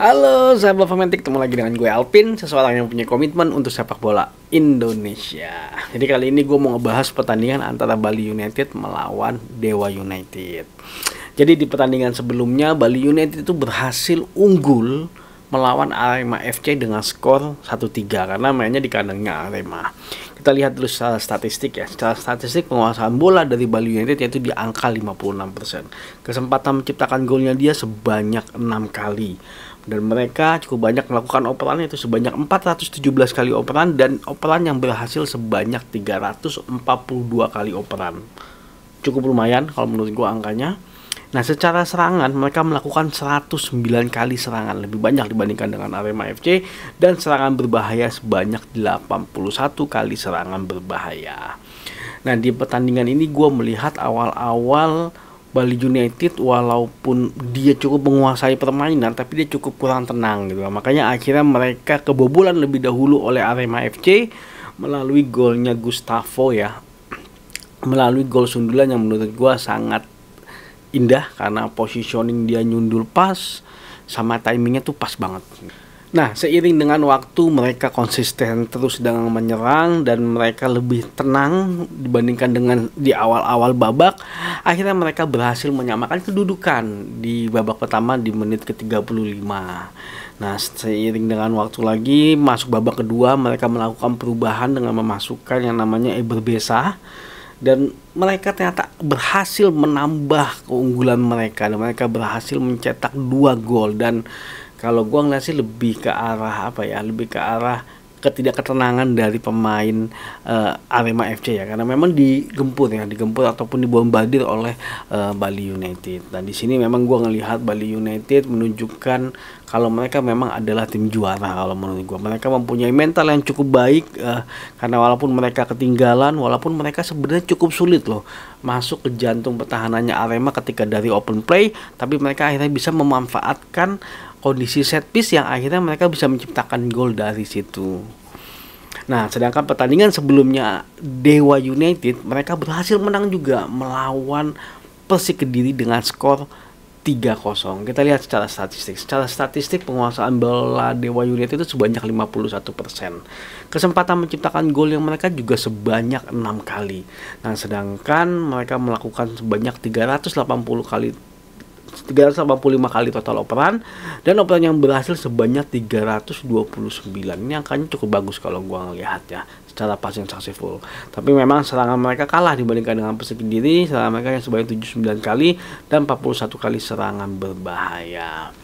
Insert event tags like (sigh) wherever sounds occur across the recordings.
Halo sahabat fomentik, ketemu lagi dengan gue Alpin. Seseorang yang punya komitmen untuk sepak bola Indonesia Jadi kali ini gue mau ngebahas pertandingan antara Bali United melawan Dewa United Jadi di pertandingan sebelumnya Bali United itu berhasil unggul melawan Arema FC dengan skor 1-3 karena mainnya di kandangnya Arema. Kita lihat dulu secara statistik ya. Secara statistik penguasaan bola dari Bali United yaitu di angka 56%. Kesempatan menciptakan golnya dia sebanyak 6 kali dan mereka cukup banyak melakukan operan itu sebanyak 417 kali operan dan operan yang berhasil sebanyak 342 kali operan. Cukup lumayan kalau menurut gua angkanya. Nah, secara serangan mereka melakukan 109 kali serangan lebih banyak dibandingkan dengan Arema FC dan serangan berbahaya sebanyak 81 kali serangan berbahaya. Nah, di pertandingan ini gue melihat awal-awal Bali United walaupun dia cukup menguasai permainan tapi dia cukup kurang tenang gitu makanya akhirnya mereka kebobolan lebih dahulu oleh Arema FC melalui golnya Gustavo ya melalui gol sundulan yang menurut gue sangat indah karena positioning dia nyundul pas sama timingnya tuh pas banget. Nah, seiring dengan waktu mereka konsisten terus dengan menyerang dan mereka lebih tenang dibandingkan dengan di awal-awal babak. Akhirnya mereka berhasil menyamakan kedudukan di babak pertama di menit ke-35. Nah, seiring dengan waktu lagi masuk babak kedua mereka melakukan perubahan dengan memasukkan yang namanya Eberbesa dan mereka ternyata berhasil menambah keunggulan mereka dan mereka berhasil mencetak dua gol dan kalau gua ngeliat sih lebih ke arah apa ya lebih ke arah ketidakketenangan dari pemain uh, eh, Arema FC ya karena memang digempur ya digempur ataupun dibombardir oleh uh, Bali United. Nah di sini memang gue ngelihat Bali United menunjukkan kalau mereka memang adalah tim juara kalau menurut gue mereka mempunyai mental yang cukup baik uh, karena walaupun mereka ketinggalan walaupun mereka sebenarnya cukup sulit loh masuk ke jantung pertahanannya Arema ketika dari open play tapi mereka akhirnya bisa memanfaatkan kondisi set piece yang akhirnya mereka bisa menciptakan gol dari situ. Nah, sedangkan pertandingan sebelumnya Dewa United mereka berhasil menang juga melawan Persik Kediri dengan skor 3-0. Kita lihat secara statistik. Secara statistik penguasaan bola Dewa United itu sebanyak 51%. Kesempatan menciptakan gol yang mereka juga sebanyak 6 kali. Nah, sedangkan mereka melakukan sebanyak 380 kali 385 kali total operan dan operan yang berhasil sebanyak 329 ini angkanya cukup bagus kalau gua ngelihat ya secara passing successful tapi memang serangan mereka kalah dibandingkan dengan persib diri serangan mereka yang sebanyak 79 kali dan 41 kali serangan berbahaya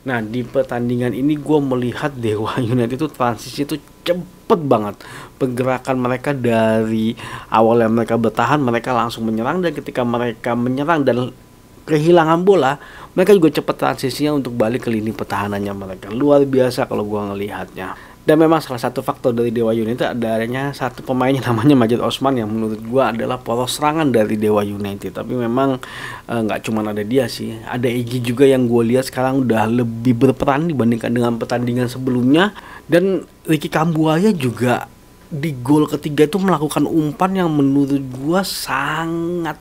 Nah di pertandingan ini gue melihat Dewa (laughs) United itu transisi itu cepet banget pergerakan mereka dari awal yang mereka bertahan mereka langsung menyerang dan ketika mereka menyerang dan kehilangan bola, mereka juga cepat transisinya untuk balik ke lini pertahanannya mereka. Luar biasa kalau gua ngelihatnya. Dan memang salah satu faktor dari Dewa United adanya satu pemain yang namanya Majid Osman yang menurut gua adalah polos serangan dari Dewa United. Tapi memang eh, nggak e, cuma ada dia sih, ada Egy juga yang gue lihat sekarang udah lebih berperan dibandingkan dengan pertandingan sebelumnya. Dan Ricky Kambuaya juga di gol ketiga itu melakukan umpan yang menurut gua sangat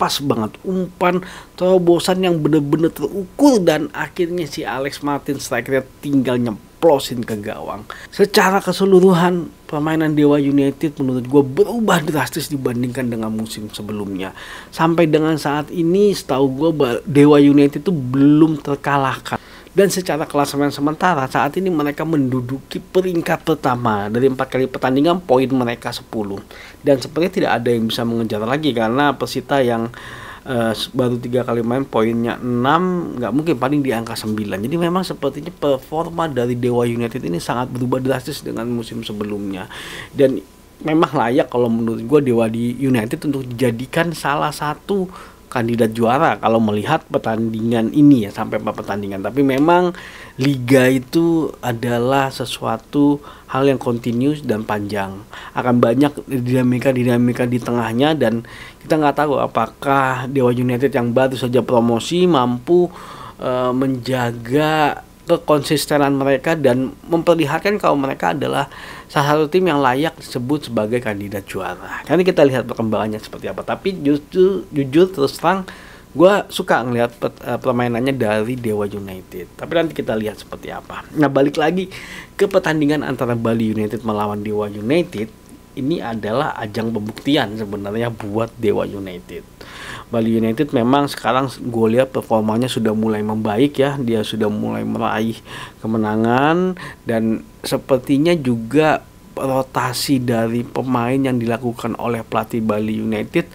pas banget umpan terobosan yang bener-bener terukur dan akhirnya si Alex Martin strikernya tinggal nyemplosin ke gawang. Secara keseluruhan permainan Dewa United menurut gue berubah drastis dibandingkan dengan musim sebelumnya. Sampai dengan saat ini setahu gue Dewa United itu belum terkalahkan dan secara klasemen sementara saat ini mereka menduduki peringkat pertama dari empat kali pertandingan poin mereka 10 dan sepertinya tidak ada yang bisa mengejar lagi karena Persita yang uh, baru tiga kali main poinnya 6 nggak mungkin paling di angka 9 jadi memang sepertinya performa dari Dewa United ini sangat berubah drastis dengan musim sebelumnya dan memang layak kalau menurut gue Dewa di United untuk dijadikan salah satu kandidat juara kalau melihat pertandingan ini ya sampai empat pertandingan tapi memang liga itu adalah sesuatu hal yang kontinus dan panjang akan banyak dinamika dinamika di tengahnya dan kita nggak tahu apakah Dewa United yang baru saja promosi mampu uh, menjaga kekonsistenan mereka dan memperlihatkan kalau mereka adalah salah satu tim yang layak disebut sebagai kandidat juara. Nanti kita lihat perkembangannya seperti apa. Tapi jujur, jujur terus terang, gue suka ngelihat eh, permainannya dari Dewa United. Tapi nanti kita lihat seperti apa. Nah balik lagi ke pertandingan antara Bali United melawan Dewa United ini adalah ajang pembuktian sebenarnya buat Dewa United. Bali United memang sekarang gue lihat performanya sudah mulai membaik ya dia sudah mulai meraih kemenangan dan sepertinya juga rotasi dari pemain yang dilakukan oleh pelatih Bali United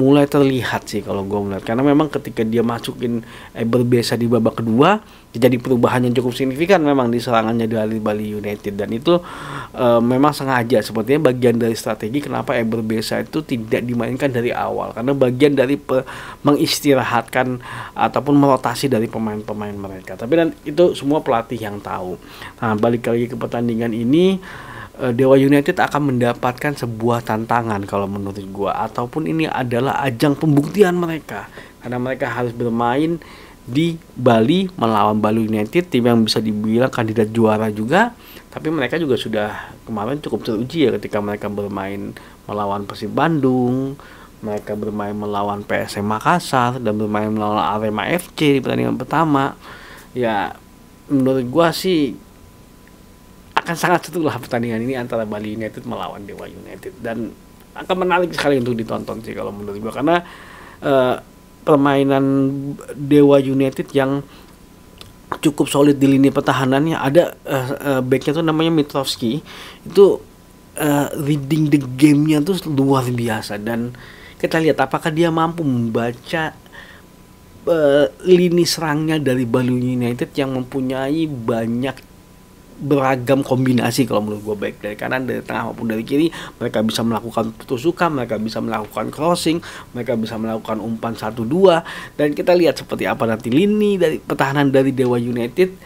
mulai terlihat sih kalau gue melihat karena memang ketika dia masukin Eber eh, biasa di babak kedua jadi perubahan yang cukup signifikan memang di serangannya dari Bali United dan itu e, memang sengaja sepertinya bagian dari strategi kenapa Eber biasa itu tidak dimainkan dari awal karena bagian dari pe, mengistirahatkan ataupun merotasi dari pemain-pemain mereka tapi dan itu semua pelatih yang tahu nah balik lagi ke pertandingan ini Eh, Dewa United akan mendapatkan sebuah tantangan kalau menurut gue ataupun ini adalah ajang pembuktian mereka karena mereka harus bermain di Bali melawan Bali United tim yang bisa dibilang kandidat juara juga tapi mereka juga sudah kemarin cukup teruji ya ketika mereka bermain melawan Persib Bandung mereka bermain melawan PSM Makassar dan bermain melawan Arema FC di pertandingan pertama ya menurut gua sih akan sangat seru pertandingan ini antara Bali United melawan Dewa United dan akan menarik sekali untuk ditonton sih kalau menurut gue karena uh, permainan Dewa United yang cukup solid di lini pertahanannya ada uh, uh, backnya tuh namanya Mitrovski itu uh, reading the gamenya tuh luar biasa dan kita lihat apakah dia mampu membaca uh, lini serangnya dari Bali United yang mempunyai banyak beragam kombinasi kalau menurut gue baik dari kanan dari tengah maupun dari kiri mereka bisa melakukan tusukan mereka bisa melakukan crossing mereka bisa melakukan umpan satu dua dan kita lihat seperti apa nanti lini dari pertahanan dari Dewa United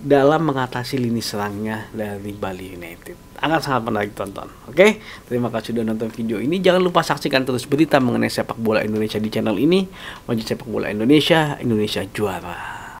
dalam mengatasi lini serangnya dari Bali United akan sangat menarik tonton oke terima kasih sudah nonton video ini jangan lupa saksikan terus berita mengenai sepak bola Indonesia di channel ini wajib sepak bola Indonesia Indonesia juara